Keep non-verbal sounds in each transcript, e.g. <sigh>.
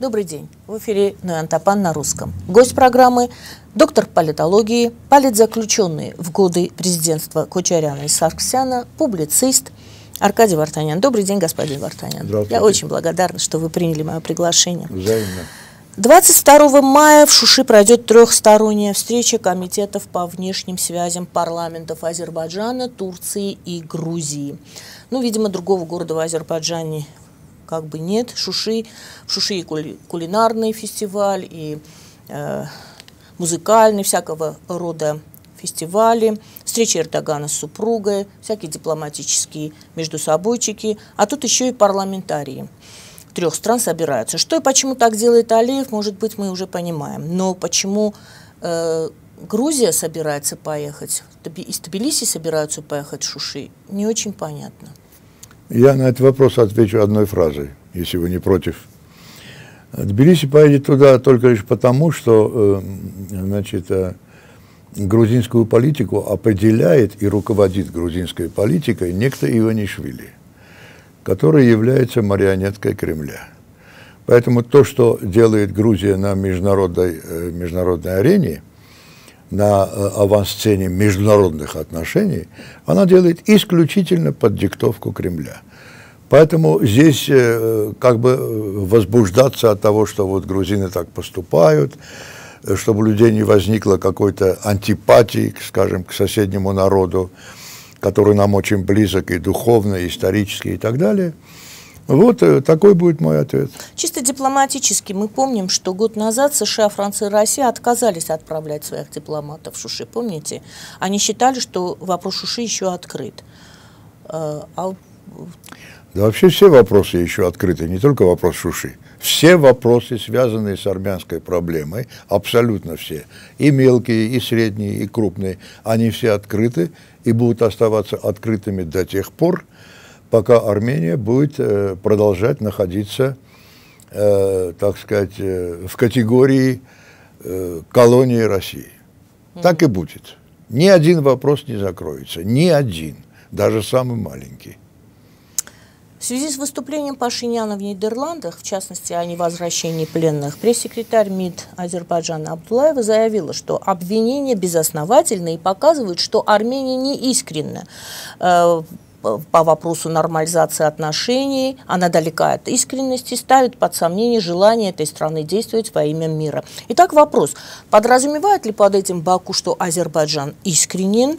Добрый день. В эфире Ноянтапан на русском. Гость программы – доктор политологии, политзаключенный в годы президентства Кочаряна и Сарксяна, публицист Аркадий Вартанян. Добрый день, господин Вартанян. Я очень благодарна, что вы приняли мое приглашение. Взаимно. 22 мая в Шуши пройдет трехсторонняя встреча комитетов по внешним связям парламентов Азербайджана, Турции и Грузии. Ну, видимо, другого города в Азербайджане как бы нет. Шуши, в Шуши и кулинарный фестиваль, и э, музыкальный, всякого рода фестивали, встречи Эрдогана с супругой, всякие дипломатические между междусобойчики, а тут еще и парламентарии трех стран собираются. Что и почему так делает Алиев, может быть, мы уже понимаем. Но почему э, Грузия собирается поехать, из Тбилиси собираются поехать в Шуши, не очень понятно. Я на этот вопрос отвечу одной фразой, если вы не против. Тбилиси поедет туда только лишь потому, что э, значит, э, грузинскую политику определяет и руководит грузинской политикой некто Иванишвили, который является марионеткой Кремля. Поэтому то, что делает Грузия на международной, э, международной арене, на э, авансцене международных отношений, она делает исключительно под диктовку Кремля. Поэтому здесь э, как бы э, возбуждаться от того, что вот грузины так поступают, чтобы у людей не возникло какой-то антипатии, скажем, к соседнему народу, который нам очень близок и духовно, и исторически, и так далее – вот э, такой будет мой ответ. Чисто дипломатически мы помним, что год назад США, Франция и Россия отказались отправлять своих дипломатов в Шуши, помните? Они считали, что вопрос Шуши еще открыт. Э, а... Да вообще все вопросы еще открыты, не только вопрос Шуши. Все вопросы, связанные с армянской проблемой, абсолютно все, и мелкие, и средние, и крупные, они все открыты и будут оставаться открытыми до тех пор, пока Армения будет э, продолжать находиться, э, так сказать, э, в категории колонии России. Так и будет. Ни один вопрос не закроется. Ни один. Даже самый маленький. В связи с выступлением Пашиняна в Нидерландах, в частности о невозвращении пленных, пресс-секретарь МИД Азербайджана Абдулаева заявила, что обвинения безосновательны и показывают, что Армения не искренна Э, по вопросу нормализации отношений, она далека от искренности, ставит под сомнение желание этой страны действовать во имя мира. Итак, вопрос, подразумевает ли под этим Баку, что Азербайджан искренен?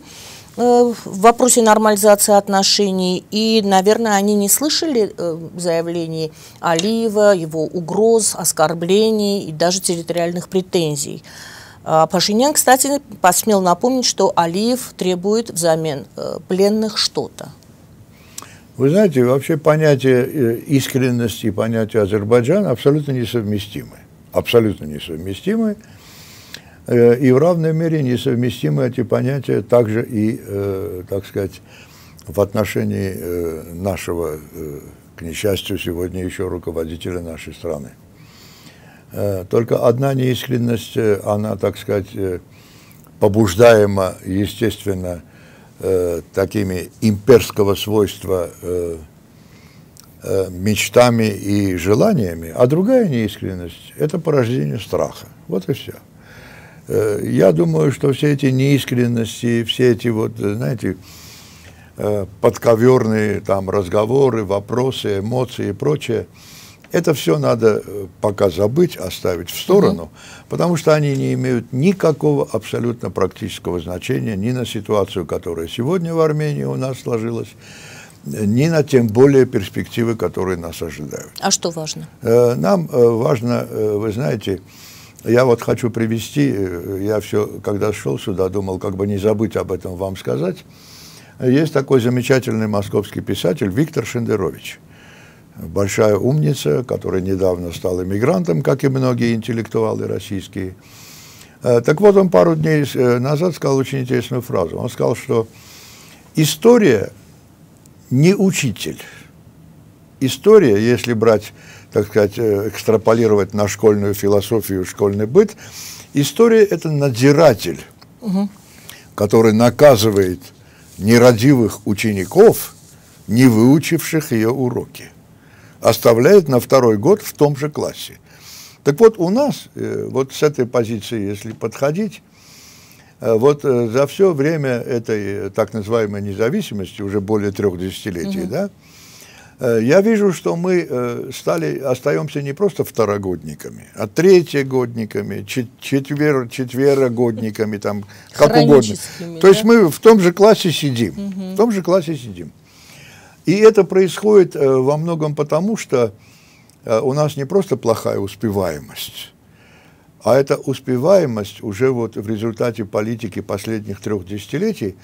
Э, в вопросе нормализации отношений. И, наверное, они не слышали э, заявлений Алиева, его угроз, оскорблений и даже территориальных претензий. А Пашинян, кстати, посмел напомнить, что Алиев требует взамен пленных что-то. Вы знаете, вообще понятие э, искренности и понятие Азербайджана абсолютно несовместимы. Абсолютно несовместимы. Э, и в равной мере несовместимы эти понятия также и, э, так сказать, в отношении нашего, к несчастью, сегодня еще руководителя нашей страны. Только одна неискренность, она, так сказать, побуждаема, естественно, Э, такими имперского свойства э, э, мечтами и желаниями, а другая неискренность – это порождение страха. Вот и все. Э, я думаю, что все эти неискренности, все эти вот, знаете, э, подковерные там разговоры, вопросы, эмоции и прочее – это все надо э, пока забыть, оставить в сторону, угу. потому что они не имеют никакого абсолютно практического значения ни на ситуацию, которая сегодня в Армении у нас сложилась, ни на тем более перспективы, которые нас ожидают. А что важно? Э, нам э, важно, вы знаете, я вот хочу привести, я все, когда шел сюда, думал, как бы не забыть об этом вам сказать. Есть такой замечательный московский писатель Виктор Шендерович большая умница, которая недавно стала мигрантом, как и многие интеллектуалы российские. Э, так вот, он пару дней э, назад сказал очень интересную фразу. Он сказал, что история не учитель. История, если брать, так сказать, э, экстраполировать на школьную философию, школьный быт, история – это надзиратель, угу. который наказывает нерадивых учеников, не выучивших ее уроки оставляет на второй год в том же классе. Так вот, у нас, э, вот с этой позиции, если подходить, э, вот э, за все время этой так называемой независимости, уже более трех десятилетий, угу. да, я вижу, что мы стали, остаемся не просто второгодниками, а третьегодниками, четвер, четверогодниками, там, как угодно. То да? есть мы в том же классе сидим, угу. в том же классе сидим. И это происходит э, во многом потому, что э, у нас не просто плохая успеваемость, а эта успеваемость уже вот в результате политики последних трех десятилетий,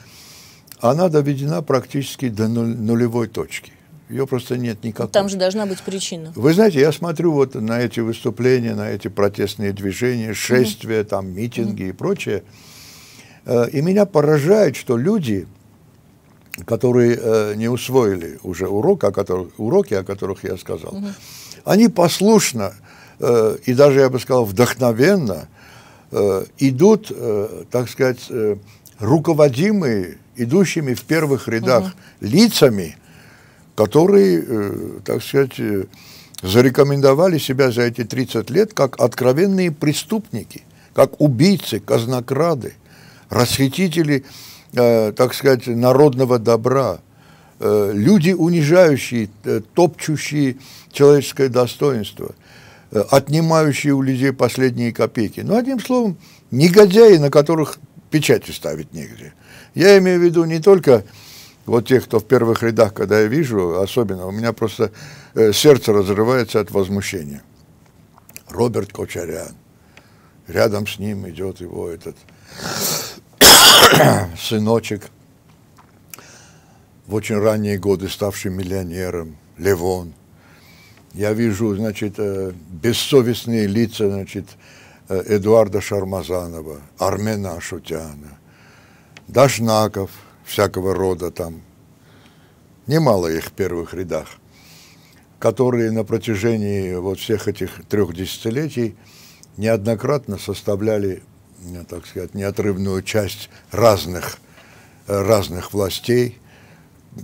она доведена практически до нулевой точки. Ее просто нет никакой. Там же должна быть причина. Вы знаете, я смотрю вот на эти выступления, на эти протестные движения, шествия, mm там митинги mm и прочее, э, и меня поражает, что люди которые э, не усвоили уже урок, о которых, уроки, о которых я сказал, угу. они послушно э, и даже, я бы сказал, вдохновенно э, идут, э, так сказать, э, руководимые, идущими в первых рядах угу. лицами, которые, э, так сказать, э, зарекомендовали себя за эти 30 лет как откровенные преступники, как убийцы, казнокрады, расхитители Э, так сказать, народного добра. Э, люди, унижающие, э, топчущие человеческое достоинство, отнимающие у людей последние копейки. Ну, одним словом, негодяи, на которых печати ставить негде. Я имею в виду не только вот тех, кто в первых рядах, когда я вижу, особенно, у меня просто сердце разрывается от возмущения. Роберт Кочарян. Рядом с ним идет его этот <coughs> сыночек, в очень ранние годы ставший миллионером, Левон. Я вижу, значит, э, бессовестные лица, значит, э, Эдуарда Шармазанова, Армена Ашутяна, Дашнаков всякого рода там, немало их в первых рядах, которые на протяжении вот всех этих трех десятилетий неоднократно составляли так сказать, неотрывную часть разных, э, разных властей,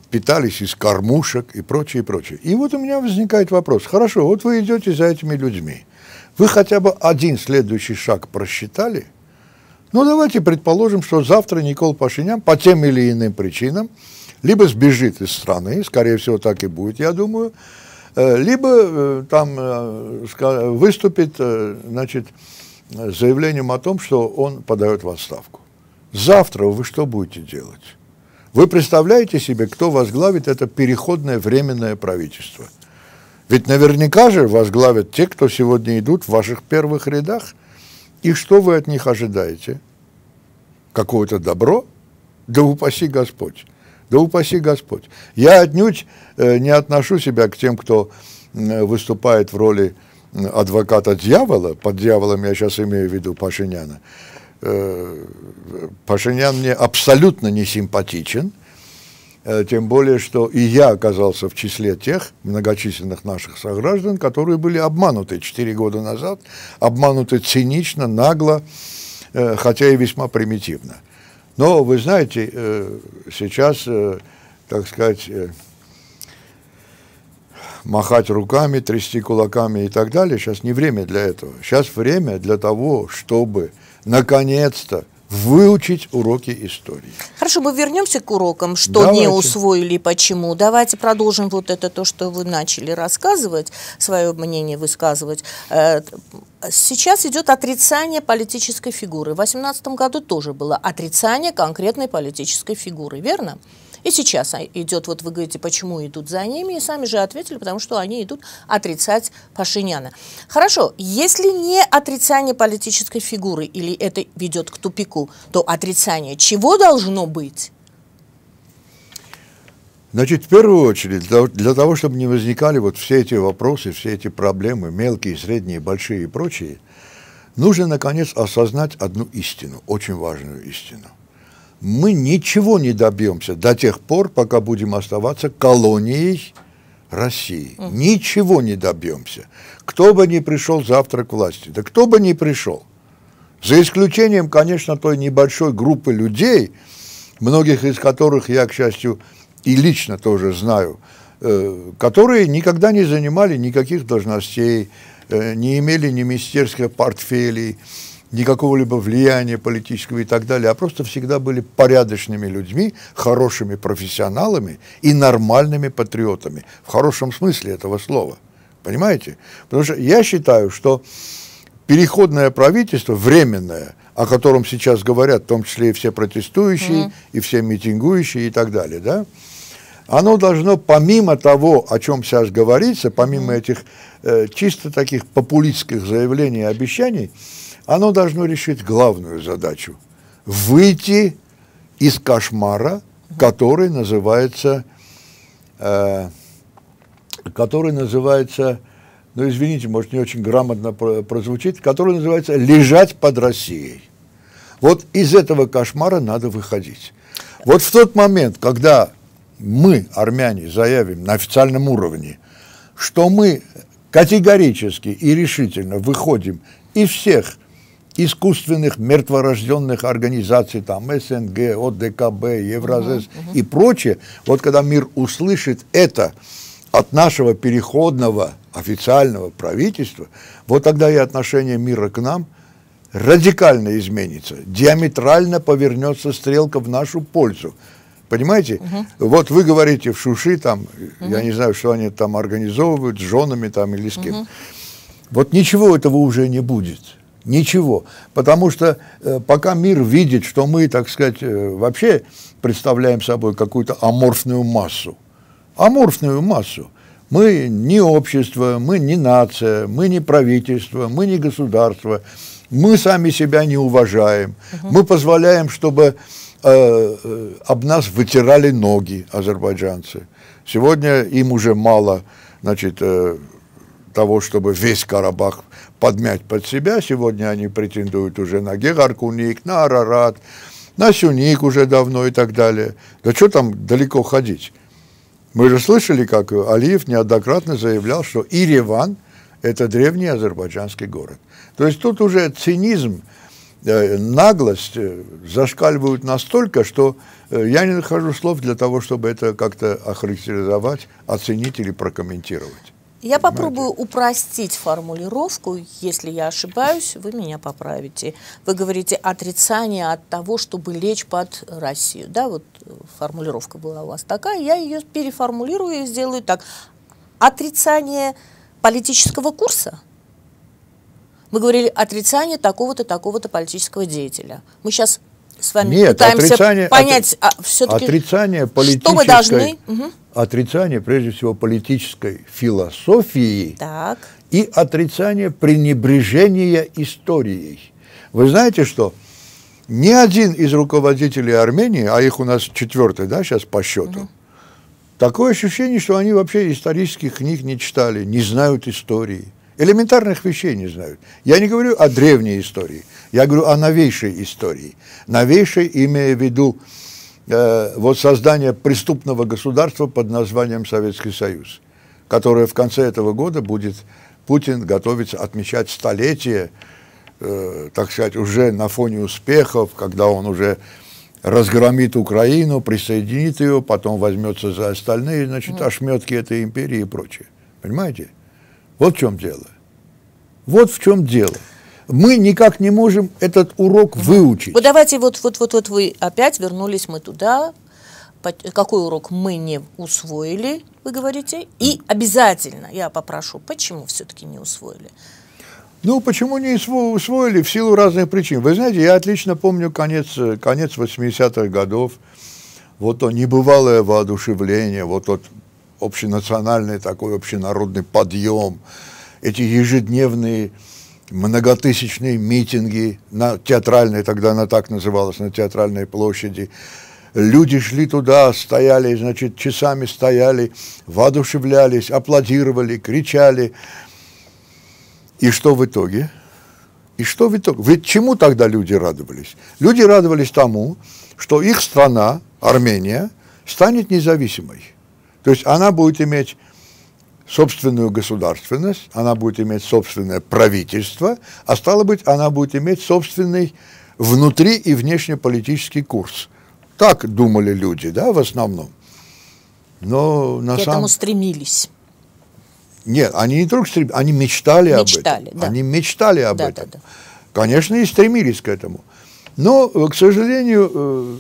питались из кормушек и прочее, и прочее. И вот у меня возникает вопрос, хорошо, вот вы идете за этими людьми, вы хотя бы один следующий шаг просчитали? Ну, давайте предположим, что завтра Никол Пашинян по тем или иным причинам либо сбежит из страны, скорее всего, так и будет, я думаю, э, либо э, там выступит, значит, заявлением о том, что он подает в отставку. Завтра вы что будете делать? Вы представляете себе, кто возглавит это переходное временное правительство? Ведь наверняка же возглавят те, кто сегодня идут в ваших первых рядах. И что вы от них ожидаете? Какое-то добро? Да упаси Господь. Да упаси Господь. Я отнюдь э, не отношу себя к тем, кто э, выступает в роли э, адвоката дьявола, под дьяволом я сейчас имею в виду Пашиняна, э, Пашинян мне абсолютно не симпатичен, э, тем более, что и я оказался в числе тех многочисленных наших сограждан, которые были обмануты 4 года назад, обмануты цинично, нагло, э, хотя и весьма примитивно. Но, вы знаете, сейчас, так сказать, махать руками, трясти кулаками и так далее. Сейчас не время для этого. Сейчас время для того, чтобы наконец-то выучить уроки истории. Хорошо, мы вернемся к урокам, что Давайте. не усвоили и почему. Давайте продолжим вот это то, что вы начали рассказывать, свое мнение высказывать. Э, сейчас идет отрицание политической фигуры. В 2018 году тоже было отрицание конкретной политической фигуры, верно? И сейчас а, идет, вот вы говорите, почему идут за ними, и сами же ответили, потому что они идут отрицать Пашиняна. Хорошо, если не отрицание политической фигуры, или это ведет к тупику, то отрицание чего должно быть? Значит, в первую очередь, для, для того, чтобы не возникали вот все эти вопросы, все эти проблемы, мелкие, средние, большие и прочие, нужно, наконец, осознать одну истину, очень важную истину – мы ничего не добьемся до тех пор, пока будем оставаться колонией России. Угу. Ничего не добьемся. Кто бы ни пришел завтра к власти, да кто бы ни пришел. За исключением, конечно, той небольшой группы людей, многих из которых я, к счастью, и лично тоже знаю, э, которые никогда не занимали никаких должностей, э, не имели ни министерских портфелей, никакого либо влияния политического и так далее, а просто всегда были порядочными людьми, хорошими профессионалами и нормальными патриотами. В хорошем смысле этого слова. Понимаете? Потому что я считаю, что переходное правительство, временное, о котором сейчас говорят, в том числе и все протестующие, mm-hmm. и все митингующие и так далее, да, оно должно, помимо того, о чем сейчас говорится, помимо mm-hmm. этих э, чисто таких популистских заявлений и обещаний, оно должно решить главную задачу – выйти из кошмара, который называется, э, который называется, ну извините, может не очень грамотно прозвучит, который называется «лежать под Россией». Вот из этого кошмара надо выходить. Вот в тот момент, когда мы, армяне, заявим на официальном уровне, что мы категорически и решительно выходим из всех искусственных мертворожденных организаций, там СНГ, ОДКБ, Евразес угу, угу. и прочее, вот когда мир услышит это от нашего переходного официального правительства, вот тогда и отношение мира к нам радикально изменится, диаметрально повернется стрелка в нашу пользу. Понимаете? Угу. Вот вы говорите в Шуши, там, угу. я не знаю, что они там организовывают, с женами там или с кем. Угу. Вот ничего этого уже не будет Ничего. Потому что э, пока мир видит, что мы, так сказать, э, вообще представляем собой какую-то аморфную массу. Аморфную массу. Мы не общество, мы не нация, мы не правительство, мы не государство. Мы сами себя не уважаем. Угу. Мы позволяем, чтобы э, э, об нас вытирали ноги азербайджанцы. Сегодня им уже мало значит, э, того, чтобы весь Карабах подмять под себя. Сегодня они претендуют уже на Гегаркуник, на Арарат, на Сюник уже давно и так далее. Да что там далеко ходить? Мы же слышали, как Алиев неоднократно заявлял, что Иреван – это древний азербайджанский город. То есть тут уже цинизм, э, наглость э, зашкаливают настолько, что э, я не нахожу слов для того, чтобы это как-то охарактеризовать, оценить или прокомментировать. Я попробую Знаете? упростить формулировку. Если я ошибаюсь, вы меня поправите. Вы говорите отрицание от того, чтобы лечь под Россию. Да, вот э, формулировка была у вас такая. Я ее переформулирую и сделаю так. Отрицание политического курса. Мы говорили отрицание такого-то, такого-то политического деятеля. Мы сейчас с вами Нет, пытаемся отрицание, понять, от, а все-таки отрицание политической, что мы должны? Угу. Отрицание, прежде всего, политической философии так. и отрицание пренебрежения историей. Вы знаете что? Ни один из руководителей Армении, а их у нас четвертый, да, сейчас по счету, угу. такое ощущение, что они вообще исторических книг не читали, не знают истории. Элементарных вещей не знают. Я не говорю о древней истории, я говорю о новейшей истории. Новейшей имея в виду э, вот создание преступного государства под названием Советский Союз, которое в конце этого года будет Путин готовиться отмечать столетие, э, так сказать, уже на фоне успехов, когда он уже разгромит Украину, присоединит ее, потом возьмется за остальные, значит, ошметки этой империи и прочее. Понимаете? Вот в чем дело. Вот в чем дело. Мы никак не можем этот урок выучить. Вот давайте вот, вот, вот, вот вы опять вернулись мы туда, какой урок мы не усвоили, вы говорите, и обязательно, я попрошу, почему все-таки не усвоили? Ну, почему не усвоили? В силу разных причин. Вы знаете, я отлично помню конец, конец 80-х годов, вот то небывалое воодушевление, вот тот общенациональный такой общенародный подъем, эти ежедневные многотысячные митинги на театральной, тогда она так называлась, на театральной площади. Люди шли туда, стояли, значит, часами стояли, воодушевлялись, аплодировали, кричали. И что в итоге? И что в итоге? Ведь чему тогда люди радовались? Люди радовались тому, что их страна, Армения, станет независимой. То есть она будет иметь собственную государственность, она будет иметь собственное правительство, а стало быть, она будет иметь собственный внутри и внешнеполитический курс. Так думали люди, да, в основном. Но на К самом... этому стремились. Нет, они не только стремились, они мечтали, мечтали об этом. Да. Они мечтали об да, этом. Да, да. Конечно, и стремились к этому. Но, э, к сожалению, э,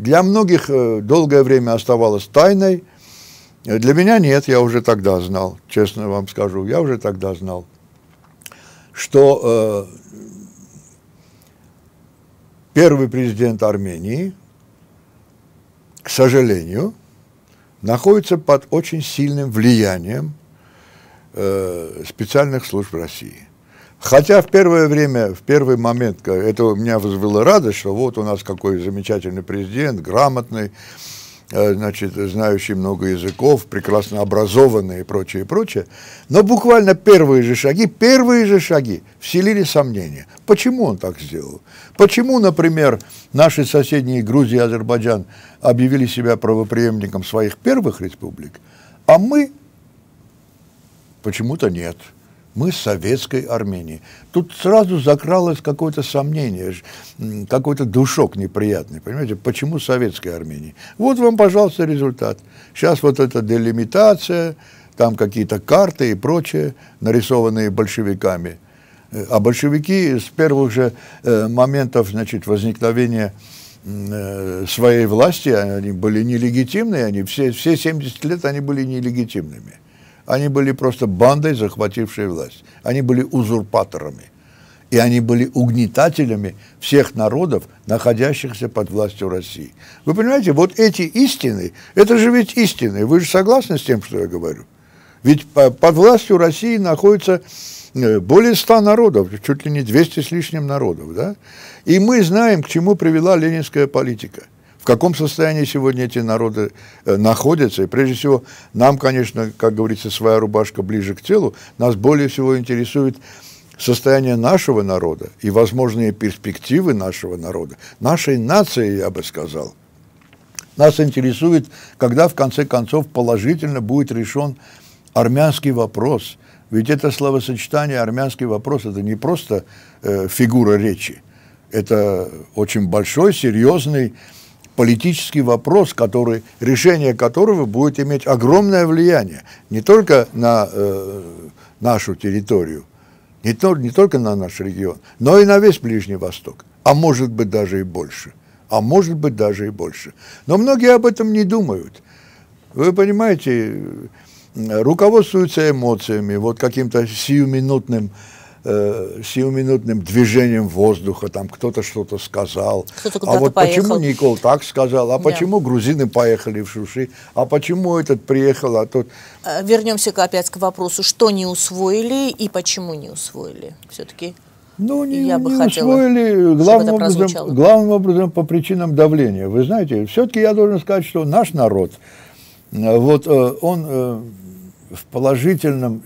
для многих э, долгое время оставалось тайной – для меня нет, я уже тогда знал, честно вам скажу, я уже тогда знал, что э, первый президент Армении, к сожалению, находится под очень сильным влиянием э, специальных служб России. Хотя в первое время, в первый момент, это меня вызвало радость, что вот у нас какой замечательный президент, грамотный, Э, значит, знающие много языков, прекрасно образованные и прочее, прочее. Но буквально первые же шаги, первые же шаги вселили сомнения. Почему он так сделал? Почему, например, наши соседние Грузия и Азербайджан объявили себя правоприемником своих первых республик, а мы почему-то нет – мы советской Армении. Тут сразу закралось какое-то сомнение, какой-то душок неприятный, понимаете, почему советской Армении? Вот вам, пожалуйста, результат. Сейчас вот эта делимитация, там какие-то карты и прочее, нарисованные большевиками. Э, а большевики с первых же э, моментов, значит, возникновения э, своей власти, они были нелегитимны, они все, все 70 лет они были нелегитимными. Они были просто бандой, захватившей власть. Они были узурпаторами. И они были угнетателями всех народов, находящихся под властью России. Вы понимаете, вот эти истины, это же ведь истины. Вы же согласны с тем, что я говорю? Ведь под властью России находится э, более ста народов, чуть ли не 200 с лишним народов. Да? И мы знаем, к чему привела ленинская политика – в каком состоянии сегодня эти народы э, находятся. И прежде всего, нам, конечно, как говорится, своя рубашка ближе к телу, нас более всего интересует состояние нашего народа и возможные перспективы нашего народа, нашей нации, я бы сказал. Нас интересует, когда в конце концов положительно будет решен армянский вопрос. Ведь это словосочетание армянский вопрос это не просто э, фигура речи, это очень большой, серьезный политический вопрос, который, решение которого будет иметь огромное влияние не только на э, нашу территорию, не, то, не только на наш регион, но и на весь Ближний Восток, а может быть даже и больше, а может быть даже и больше. Но многие об этом не думают. Вы понимаете, э, руководствуются эмоциями, вот каким-то сиюминутным э, э, сиюминутным движением воздуха, там кто-то что-то сказал. Кто-то а вот поехал. почему Никол так сказал, а да. почему грузины поехали в Шуши, а почему этот приехал, а тот... Э, вернемся -ка опять к вопросу, что не усвоили и почему не усвоили все-таки? Ну, не, Я бы не хотела, усвоили главным образом, главным образом по причинам давления. Вы знаете, все-таки я должен сказать, что наш народ, э, вот э, он в положительном,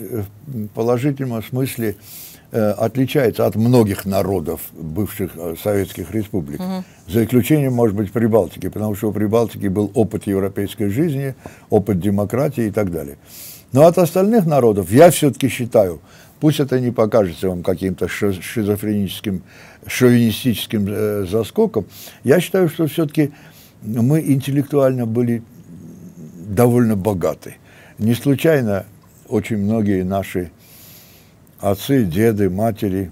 в положительном смысле Э, отличается от многих народов бывших э, советских республик. Угу. За исключением, может быть, Прибалтики, потому что у Прибалтики был опыт европейской жизни, опыт демократии и так далее. Но от остальных народов я все-таки считаю, пусть это не покажется вам каким-то шизофреническим, шовинистическим э, заскоком, я считаю, что все-таки мы интеллектуально были довольно богаты. Не случайно очень многие наши Отцы, деды, матери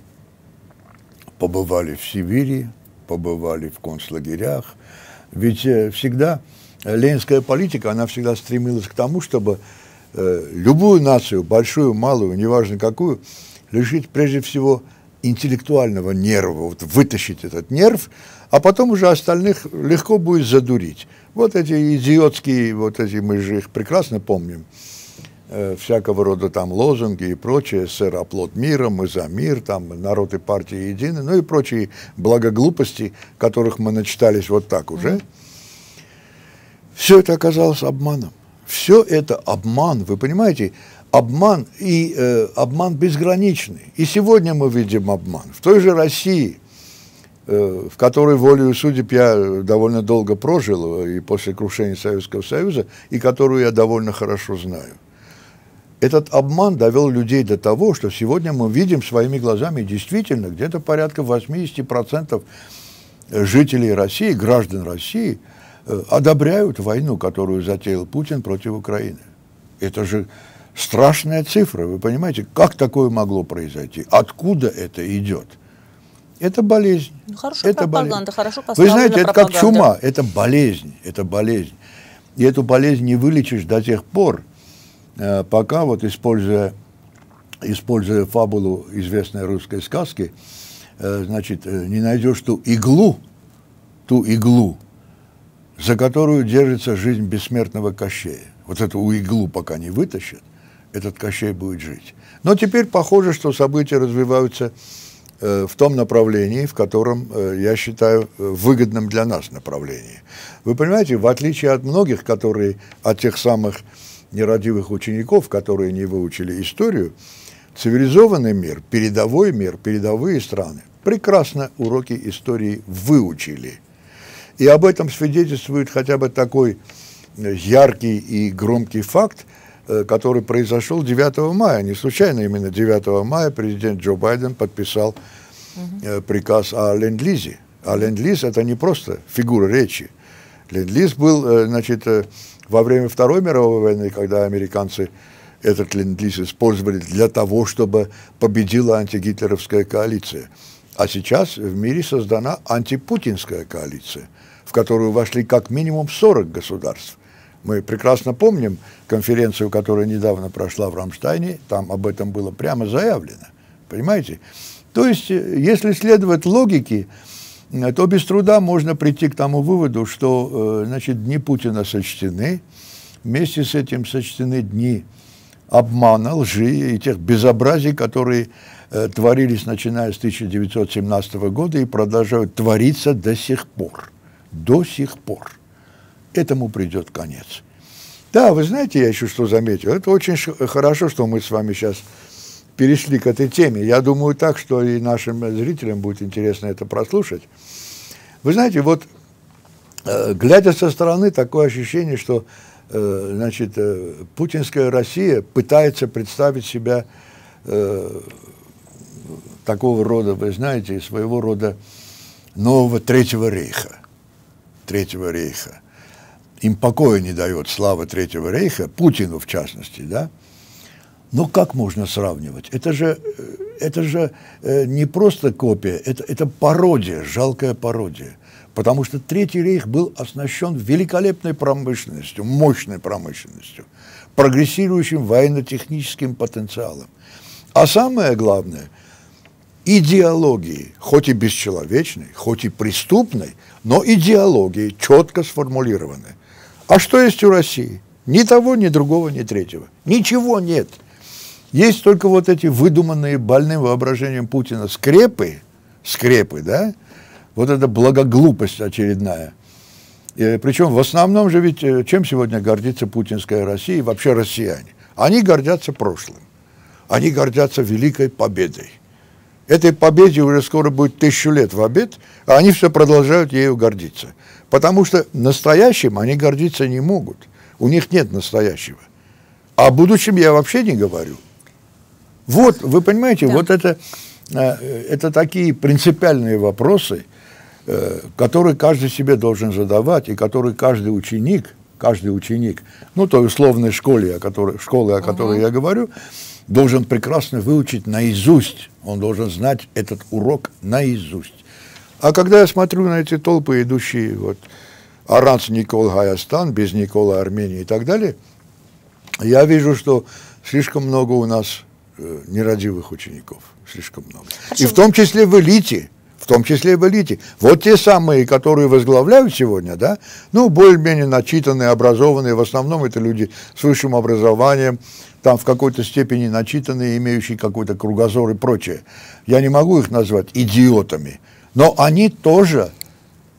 побывали в Сибири, побывали в концлагерях. Ведь э, всегда э, ленинская политика, она всегда стремилась к тому, чтобы э, любую нацию, большую, малую, неважно какую, лишить прежде всего интеллектуального нерва, вот вытащить этот нерв, а потом уже остальных легко будет задурить. Вот эти идиотские, вот эти, мы же их прекрасно помним, Э, всякого рода там лозунги и прочее, сэр, оплот мира, мы за мир, там, народ и партия едины, ну и прочие благоглупости, которых мы начитались вот так уже. Все это оказалось обманом. Все это обман, вы понимаете, обман и э, обман безграничный. И сегодня мы видим обман. В той же России, э, в которой волею судеб я довольно долго прожил э, и после крушения Советского Союза, и которую я довольно хорошо знаю – этот обман довел людей до того, что сегодня мы видим своими глазами действительно где-то порядка 80% жителей России, граждан России, э, одобряют войну, которую затеял Путин против Украины. Это же страшная цифра, вы понимаете, как такое могло произойти, откуда это идет. Это болезнь. Ну, хорошо это пропаганда, болезнь. хорошо Вы знаете, это пропаганда. как чума, это болезнь, это болезнь. И эту болезнь не вылечишь до тех пор, Э, пока вот используя, используя фабулу известной русской сказки, э, значит, э, не найдешь ту иглу, ту иглу, за которую держится жизнь бессмертного Кощея. Вот эту иглу пока не вытащат, этот Кощей будет жить. Но теперь похоже, что события развиваются в том направлении, в котором, я считаю, выгодным для нас направлении. Вы понимаете, в отличие от многих, которые, от тех самых нерадивых учеников, которые не выучили историю, цивилизованный мир, передовой мир, передовые страны прекрасно уроки истории выучили. И об этом свидетельствует хотя бы такой э, яркий и громкий факт, э, который произошел 9 мая. Не случайно именно 9 мая президент Джо Байден подписал угу. приказ о ленд-лизе. А ленд-лиз это не просто фигура речи. Ленд-лиз был значит, во время Второй мировой войны, когда американцы этот ленд-лиз использовали для того, чтобы победила антигитлеровская коалиция. А сейчас в мире создана антипутинская коалиция, в которую вошли как минимум 40 государств. Мы прекрасно помним конференцию, которая недавно прошла в Рамштайне, там об этом было прямо заявлено. Понимаете? То есть, э, если следовать логике, Э, то без труда можно прийти к тому выводу, что э, значит, дни Путина сочтены, вместе с этим сочтены дни обмана, лжи и тех безобразий, которые э, творились, начиная с 1917 года и продолжают твориться до сих пор. До сих пор. Этому придет конец. Да, вы знаете, я еще что заметил. Это очень хорошо, что мы с вами сейчас перешли к этой теме. Я думаю так, что и нашим зрителям будет интересно это прослушать. Вы знаете, вот э, глядя со стороны, такое ощущение, что э, значит, э, путинская Россия пытается представить себя такого рода, вы знаете, своего рода нового Третьего Рейха. Третьего Рейха. Им покоя не дает слава Третьего Рейха, Путину в частности, да, но как можно сравнивать? Это же, э, это же э, не просто копия, это, это пародия, жалкая пародия. Потому что Третий рейх был оснащен великолепной промышленностью, мощной промышленностью, прогрессирующим военно-техническим потенциалом. А самое главное, идеологией, хоть и бесчеловечной, хоть и преступной, но идеологией, четко сформулированной. А что есть у России? Ни того, ни другого, ни третьего. Ничего нет. Есть только вот эти выдуманные больным воображением Путина скрепы, скрепы, да, вот эта благоглупость очередная. И, э, причем в основном же ведь э, чем сегодня гордится путинская Россия и вообще россияне? Они гордятся прошлым, они гордятся великой победой. Этой победе уже скоро будет тысячу лет в обед, а они все продолжают ею гордиться. Потому что настоящим они гордиться не могут. У них нет настоящего. О будущем я вообще не говорю. Вот, вы понимаете, да. вот это, э, это такие принципиальные вопросы, э, которые каждый себе должен задавать, и которые каждый ученик, каждый ученик, ну, той условной школе, о которой, школы, о которой угу. я говорю, должен прекрасно выучить наизусть. Он должен знать этот урок наизусть. А когда я смотрю на эти толпы, идущие вот Аранс, Никол, Гаястан, без Никола, Армения и так далее, я вижу, что слишком много у нас Э, нерадивых учеников слишком много. Почему? А и в том числе в элите, в том числе и в элите. Вот те самые, которые возглавляют сегодня, да, ну, более-менее начитанные, образованные, в основном это люди с высшим образованием, там в какой-то степени начитанные, имеющие какой-то кругозор и прочее. Я не могу их назвать идиотами, но они тоже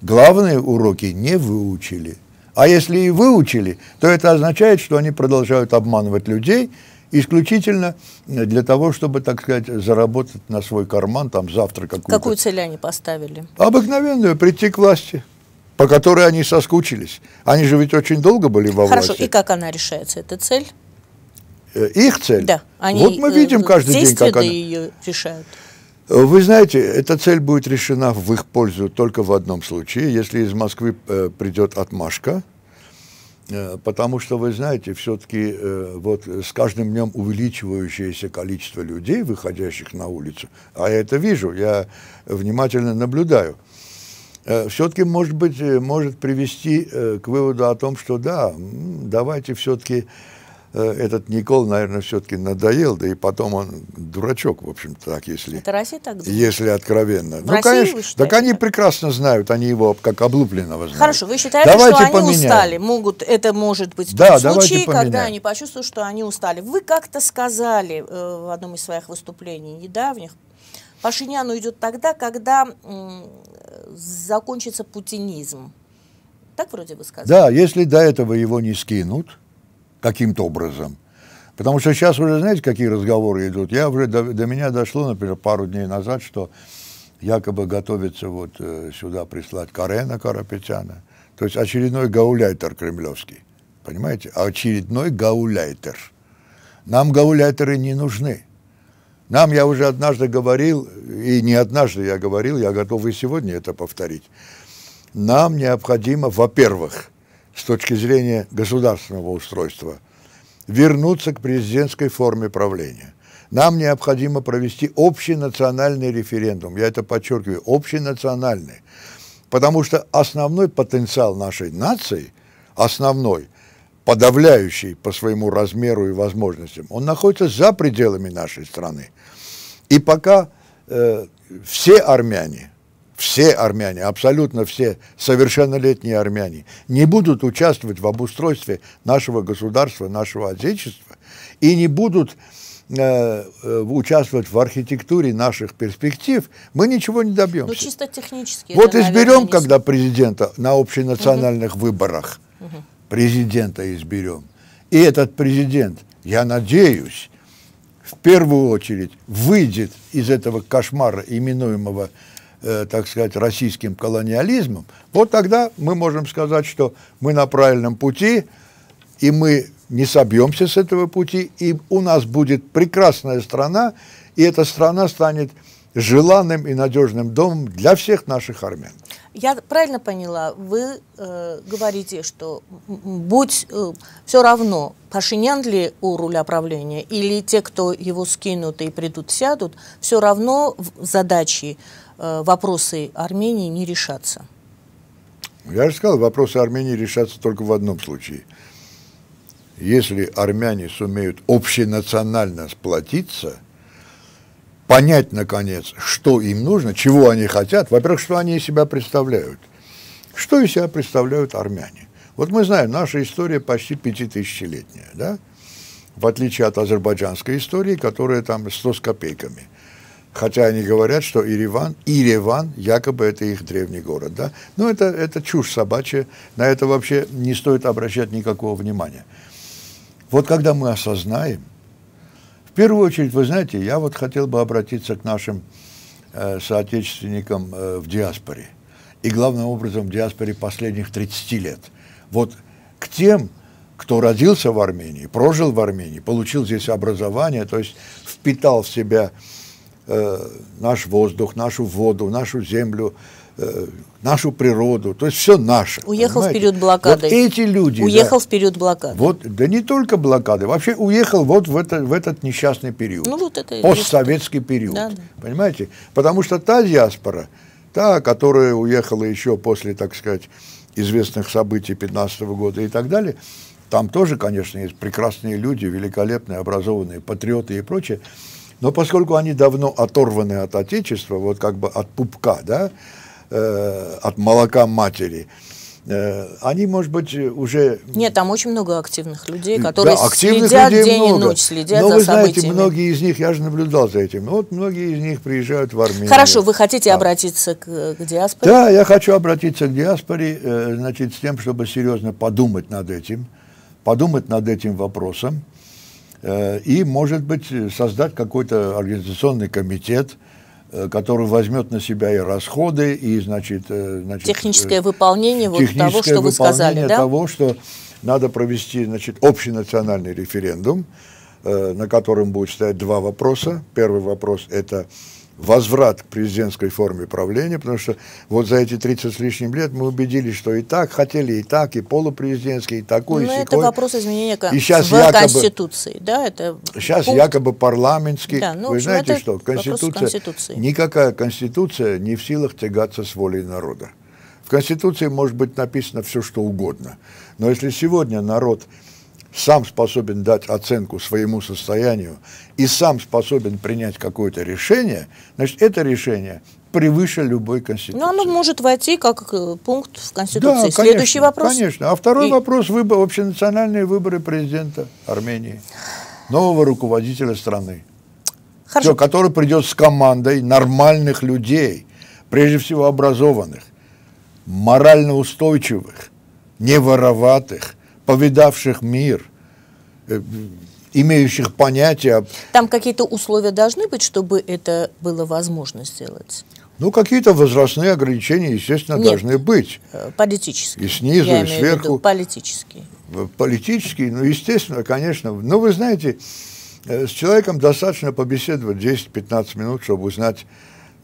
главные уроки не выучили. А если и выучили, то это означает, что они продолжают обманывать людей – исключительно для того, чтобы, так сказать, заработать на свой карман, там завтра какую-то... Какую цель они поставили? Обыкновенную, прийти к власти, по которой они соскучились. Они же ведь очень долго были во Хорошо, власти. Хорошо, и как она решается, эта цель? Э, их цель? Да. Они вот мы э, видим каждый день, как она... ее решают. Э, вы знаете, эта цель будет решена в их пользу только в одном случае, если из Москвы придет отмашка, Э, потому что, вы знаете, все-таки э, вот с каждым днем увеличивающееся количество людей, выходящих на улицу, а я это вижу, я внимательно наблюдаю, э, все-таки, может быть, может привести к выводу о том, что да, давайте все-таки Э, этот Никол, наверное, все-таки надоел, да и потом он дурачок, в общем-то, так, если... Это Россия так думает? Если откровенно. В ну, России конечно, вы считаете, так они прекрасно знают, они его как облупленного знают. Хорошо, вы считаете, давайте что они устали? Могут, это может быть да, тот случай, поменяем. когда они почувствуют, что они устали. Вы как-то сказали э, в одном из своих выступлений недавних, Пашиняну идет тогда, когда э, закончится путинизм. Так вроде бы сказали? Да, если до этого его не скинут, каким-то образом. Потому что сейчас уже, знаете, какие разговоры идут. Я уже, до, до меня дошло, например, пару дней назад, что якобы готовится вот э, сюда прислать Карена Карапетяна. То есть очередной гауляйтер кремлевский. Понимаете? Очередной гауляйтер. Нам гауляйтеры не нужны. Нам, я уже однажды говорил, и не однажды я говорил, я готов и сегодня это повторить. Нам необходимо, во-первых, с точки зрения государственного устройства, вернуться к президентской форме правления. Нам необходимо провести общий национальный референдум, я это подчеркиваю, общий национальный, потому что основной потенциал нашей нации, основной, подавляющий по своему размеру и возможностям, он находится за пределами нашей страны. И пока э, все армяне, все армяне, абсолютно все совершеннолетние армяне, не будут участвовать в обустройстве нашего государства, нашего отечества, и не будут э, э, участвовать в архитектуре наших перспектив, мы ничего не добьемся. Ну, чисто технически. Вот изберем, когда президента на общенациональных угу. выборах, угу. президента изберем. И этот президент, я надеюсь, в первую очередь выйдет из этого кошмара, именуемого Э, так сказать, российским колониализмом, вот тогда мы можем сказать, что мы на правильном пути, и мы не собьемся с этого пути, и у нас будет прекрасная страна, и эта страна станет желанным и надежным домом для всех наших армян. Я правильно поняла, вы э, говорите, что будь э, все равно, Пашинян ли у руля правления, или те, кто его скинут и придут, сядут, все равно задачи Э, вопросы Армении не решатся? Я же сказал, вопросы Армении решатся только в одном случае. Если армяне сумеют общенационально сплотиться, понять, наконец, что им нужно, чего они хотят, во-первых, что они из себя представляют. Что из себя представляют армяне? Вот мы знаем, наша история почти пятитысячелетняя, да? в отличие от азербайджанской истории, которая там сто с копейками – Хотя они говорят, что Ириван, Ириван, якобы это их древний город. Да? Но это, это чушь собачья, на это вообще не стоит обращать никакого внимания. Вот когда мы осознаем, в первую очередь, вы знаете, я вот хотел бы обратиться к нашим э, соотечественникам э, в диаспоре. И главным образом в диаспоре последних 30 лет. Вот к тем, кто родился в Армении, прожил в Армении, получил здесь образование, то есть впитал в себя наш воздух, нашу воду, нашу землю, нашу природу, то есть все наше. Уехал понимаете? в период блокады. Вот эти люди. Уехал да, в период блокады. Вот, да не только блокады, вообще уехал вот в, это, в этот несчастный период. Ну, вот это постсоветский период. Да, да. Понимаете? Потому что та диаспора, та, которая уехала еще после, так сказать, известных событий 15 года и так далее, там тоже, конечно, есть прекрасные люди, великолепные, образованные патриоты и прочее, но поскольку они давно оторваны от отечества, вот как бы от пупка, да, э, от молока матери, э, они, может быть, уже... Нет, там очень много активных людей, которые да, активных следят людей день много. и ночь, следят Но за вы знаете, событиями. многие из них, я же наблюдал за этим, вот многие из них приезжают в Армению. Хорошо, вы хотите да. обратиться к, к диаспоре? Да, я хочу обратиться к диаспоре, э, значит, с тем, чтобы серьезно подумать над этим, подумать над этим вопросом. Э, и, может быть, создать какой-то организационный комитет, э, который возьмет на себя и расходы, и, значит... Э, значит техническое выполнение техническое вот того, что вы сказали, да? того, что надо провести, значит, общенациональный референдум, на котором будет стоять два вопроса. Первый вопрос – это возврат к президентской форме правления, потому что вот за эти 30 с лишним лет мы убедились, что и так хотели, и так, и полупрезидентский, и такой, Но и ну, это вопрос изменения и сейчас в якобы, Конституции, да? Это сейчас пункт. якобы парламентский. Да, ну, Вы знаете что? Конституция, Никакая Конституция не в силах тягаться с волей народа. В Конституции может быть написано все, что угодно. Но если сегодня народ сам способен дать оценку своему состоянию и сам способен принять какое-то решение, значит, это решение превыше любой конституции. Но ну, оно может войти как э, пункт в конституции. Да, конечно, Следующий вопрос. Конечно. А второй и... вопрос выбор, общенациональные выборы президента Армении, нового руководителя страны. Все, который придет с командой нормальных людей, прежде всего образованных, морально устойчивых, не вороватых, повидавших мир, э, имеющих понятия. Там какие-то условия должны быть, чтобы это было возможно сделать? Ну, какие-то возрастные ограничения, естественно, Нет, должны быть. Э, политические. И снизу, я и имею в виду политические. Э, политические, ну, естественно, конечно. Но ну, вы знаете, с человеком достаточно побеседовать 10-15 минут, чтобы узнать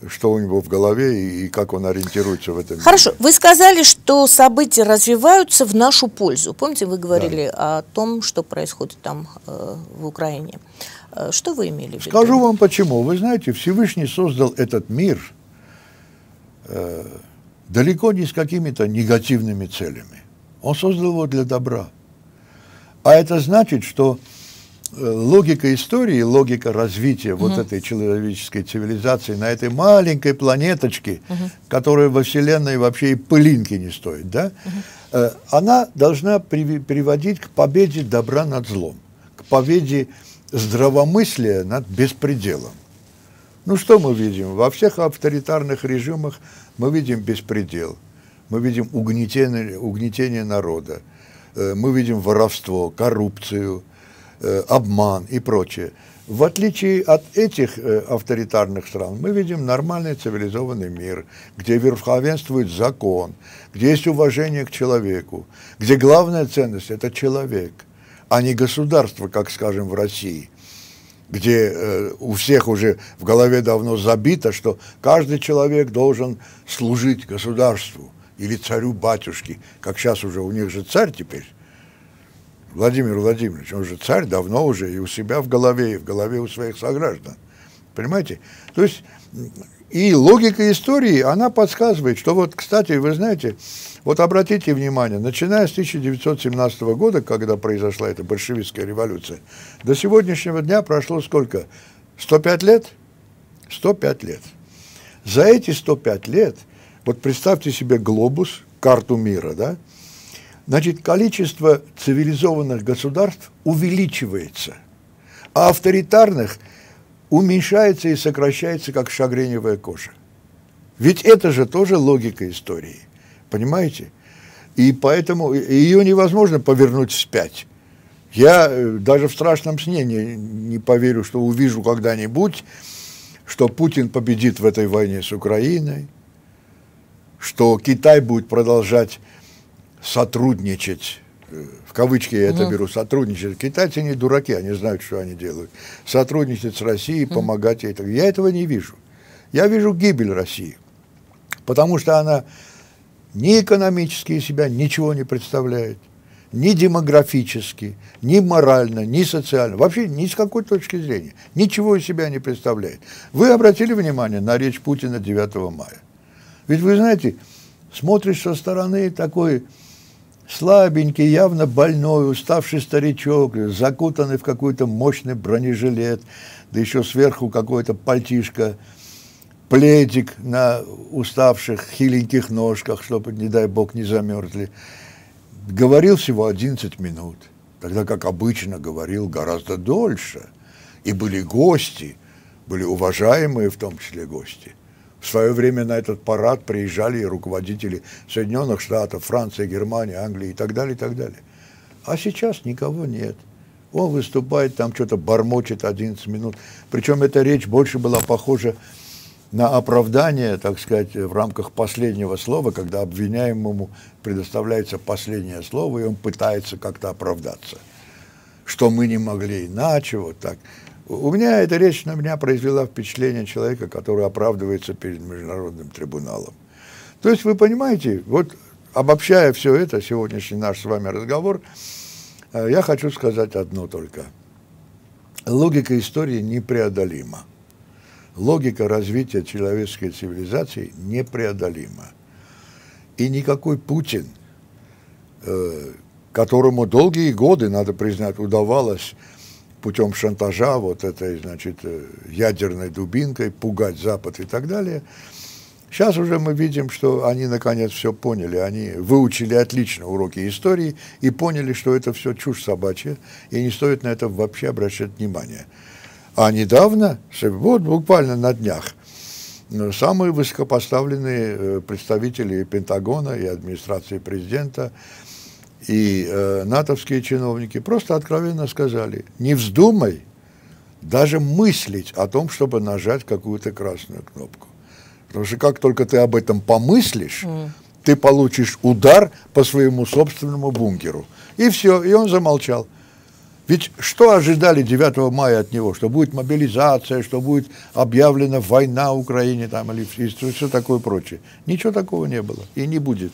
что у него в голове и, и как он ориентируется в этом. Хорошо, мире. вы сказали, что события развиваются в нашу пользу. Помните, вы говорили да. о том, что происходит там э, в Украине. Э, что вы имели в виду? Скажу вам почему. Вы знаете, Всевышний создал этот мир э, далеко не с какими-то негативными целями. Он создал его для добра. А это значит, что Э, логика истории, логика развития угу. вот этой человеческой цивилизации на этой маленькой планеточке, угу. которая во Вселенной вообще и пылинки не стоит, да, угу. она должна при, приводить к победе добра над злом, к победе здравомыслия над беспределом. Ну что мы видим? Во всех авторитарных режимах мы видим беспредел, мы видим угнетение, угнетение народа, э, мы видим воровство, коррупцию – Э, обман и прочее. В отличие от этих э, авторитарных стран, мы видим нормальный цивилизованный мир, где верховенствует закон, где есть уважение к человеку, где главная ценность – это человек, а не государство, как, скажем, в России, где э, у всех уже в голове давно забито, что каждый человек должен служить государству или царю-батюшке, как сейчас уже у них же царь теперь, Владимир Владимирович, он же царь давно уже и у себя в голове, и в голове у своих сограждан. Понимаете? То есть и логика истории, она подсказывает, что вот, кстати, вы знаете, вот обратите внимание, начиная с 1917 года, когда произошла эта большевистская революция, до сегодняшнего дня прошло сколько? 105 лет? 105 лет. За эти 105 лет, вот представьте себе глобус, карту мира, да, Значит, количество цивилизованных государств увеличивается, а авторитарных уменьшается и сокращается, как шагреневая кожа. Ведь это же тоже логика истории, понимаете? И поэтому ее невозможно повернуть вспять. Я э, даже в страшном сне не, не поверю, что увижу когда-нибудь, что Путин победит в этой войне с Украиной, что Китай будет продолжать сотрудничать э, в кавычки я это угу. беру, сотрудничать. Китайцы не дураки, они знают, что они делают. Сотрудничать с Россией, угу. помогать ей. Я этого не вижу. Я вижу гибель России, потому что она ни экономически из себя ничего не представляет, ни демографически, ни морально, ни социально, вообще ни с какой точки зрения, ничего из себя не представляет. Вы обратили внимание на речь Путина 9 мая? Ведь вы знаете, смотришь со стороны такой Слабенький, явно больной, уставший старичок, закутанный в какой-то мощный бронежилет, да еще сверху какое-то пальтишко, пледик на уставших хиленьких ножках, чтобы, не дай бог, не замерзли. Говорил всего 11 минут, тогда, как обычно, говорил гораздо дольше. И были гости, были уважаемые в том числе гости – в свое время на этот парад приезжали и руководители Соединенных Штатов, Франции, Германии, Англии и так далее, и так далее. А сейчас никого нет. Он выступает, там что-то бормочет 11 минут. Причем эта речь больше была похожа на оправдание, так сказать, в рамках последнего слова, когда обвиняемому предоставляется последнее слово, и он пытается как-то оправдаться. Что мы не могли иначе, вот так. У меня эта речь на меня произвела впечатление человека, который оправдывается перед международным трибуналом. То есть вы понимаете, вот обобщая все это, сегодняшний наш с вами разговор, э, я хочу сказать одно только. Логика истории непреодолима. Логика развития человеческой цивилизации непреодолима. И никакой Путин, э, которому долгие годы, надо признать, удавалось путем шантажа, вот этой, значит, э, ядерной дубинкой, пугать Запад и так далее. Сейчас уже мы видим, что они наконец все поняли, они выучили отлично уроки истории и поняли, что это все чушь собачья, и не стоит на это вообще обращать внимание. А недавно, вот буквально на днях, э, самые высокопоставленные э, представители Пентагона и администрации президента и э, натовские чиновники просто откровенно сказали, не вздумай даже мыслить о том, чтобы нажать какую-то красную кнопку. Потому что как только ты об этом помыслишь, mm. ты получишь удар по своему собственному бункеру. И все, и он замолчал. Ведь что ожидали 9 мая от него? Что будет мобилизация, что будет объявлена война Украине там, или и все такое прочее. Ничего такого не было и не будет.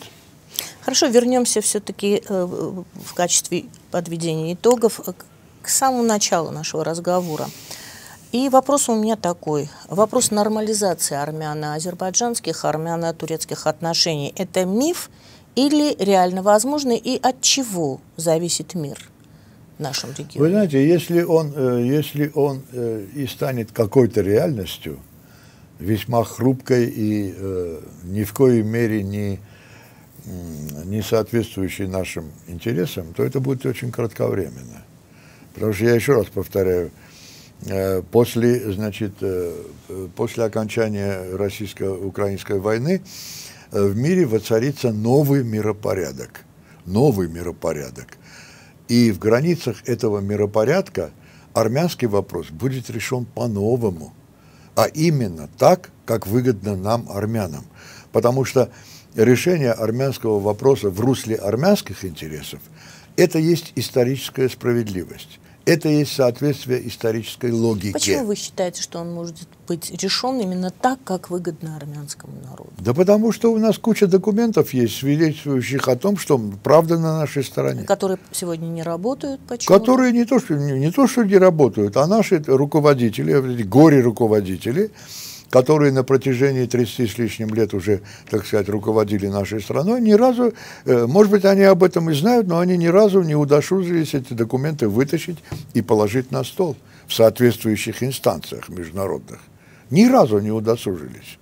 Хорошо, вернемся все-таки э, в качестве подведения итогов э, к самому началу нашего разговора. И вопрос у меня такой. Вопрос нормализации армяно-азербайджанских, армяно-турецких отношений. Это миф или реально возможно? И от чего зависит мир в нашем регионе? Вы знаете, если он, э, если он и станет какой-то реальностью, весьма хрупкой и ни в коей мере не не соответствующие нашим интересам, то это будет очень кратковременно. Потому что я еще раз повторяю, э, после, значит, э, э, после окончания российско-украинской войны в мире воцарится новый миропорядок. Новый миропорядок. И в границах этого миропорядка армянский вопрос будет решен по-новому. А именно так, как выгодно нам, армянам. Потому что решение армянского вопроса в русле армянских интересов, это есть историческая справедливость. Это есть соответствие исторической логике. Почему вы считаете, что он может быть решен именно так, как выгодно армянскому народу? Да потому что у нас куча документов есть, свидетельствующих о том, что правда на нашей стороне. Которые сегодня не работают, почему? Которые не то, что не, не, то, что не работают, а наши руководители, горе-руководители, которые на протяжении 30 с лишним лет уже, так сказать, руководили нашей страной, ни разу, э, может быть, они об этом и знают, но они ни разу не удосужились эти документы вытащить и положить на стол в соответствующих инстанциях международных. Ни разу не удосужились.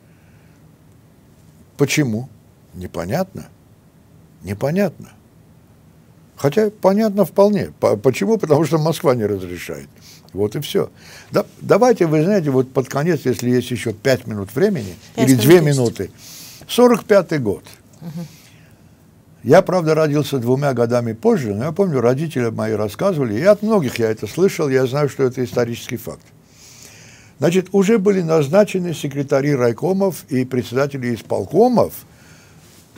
Почему? Непонятно. Непонятно. Хотя понятно вполне. Почему? Потому что Москва не разрешает. Вот и все. Да, давайте, вы знаете, вот под конец, если есть еще 5 минут времени, 5 или 2 10. минуты. 45-й год. Угу. Я, правда, родился двумя годами позже, но я помню, родители мои рассказывали, и от многих я это слышал, я знаю, что это исторический факт. Значит, уже были назначены секретари райкомов и председатели исполкомов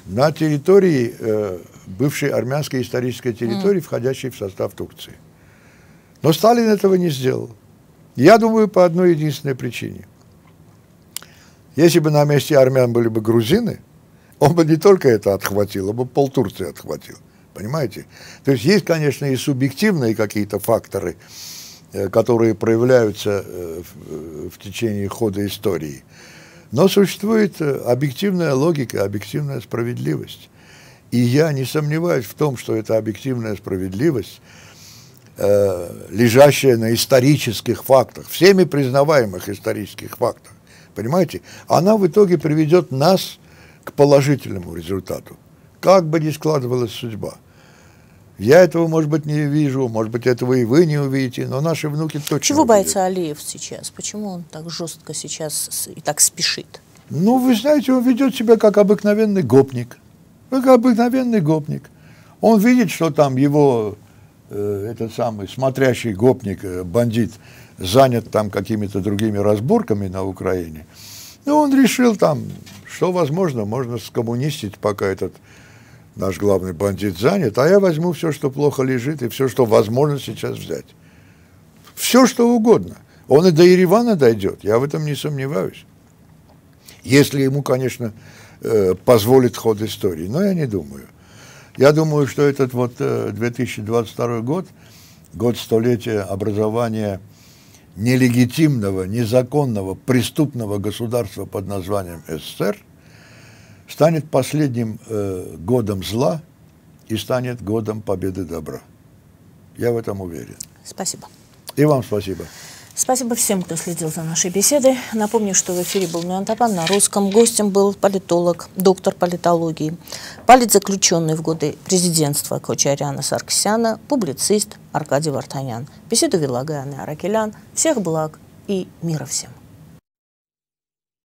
на территории э, бывшей армянской исторической территории, mm. входящей в состав Турции. Но Сталин этого не сделал. Я думаю, по одной единственной причине. Если бы на месте армян были бы грузины, он бы не только это отхватил, он бы полтурции отхватил. Понимаете? То есть есть, конечно, и субъективные какие-то факторы, э, которые проявляются э, э, в течение хода истории. Но существует объективная логика, объективная справедливость. И я не сомневаюсь в том, что эта объективная справедливость – Э, лежащая на исторических фактах, всеми признаваемых исторических фактах, понимаете, она в итоге приведет нас к положительному результату, как бы ни складывалась судьба. Я этого, может быть, не вижу, может быть, этого и вы не увидите, но наши внуки точно Чего увидят. боится Алиев сейчас? Почему он так жестко сейчас и так спешит? Ну, вы знаете, он ведет себя как обыкновенный гопник. Как обыкновенный гопник. Он видит, что там его Э, этот самый смотрящий гопник, э, бандит, занят там какими-то другими разборками на Украине, ну, он решил там, что возможно, можно скоммунистить, пока этот наш главный бандит занят, а я возьму все, что плохо лежит, и все, что возможно сейчас взять. Все, что угодно. Он и до Еревана дойдет, я в этом не сомневаюсь. Если ему, конечно, э, позволит ход истории, но я не думаю – я думаю, что этот вот 2022 э, год, год столетия образования нелегитимного, незаконного, преступного государства под названием СССР, станет последним э, годом зла и станет годом победы добра. Я в этом уверен. Спасибо. И вам спасибо. Спасибо всем, кто следил за нашей беседой. Напомню, что в эфире был Нуантапан на русском. Гостем был политолог, доктор политологии, политзаключенный в годы президентства Кочаряна Саркисяна, публицист Аркадий Вартанян. Беседу вела Гаяна Аракелян. Всех благ и мира всем.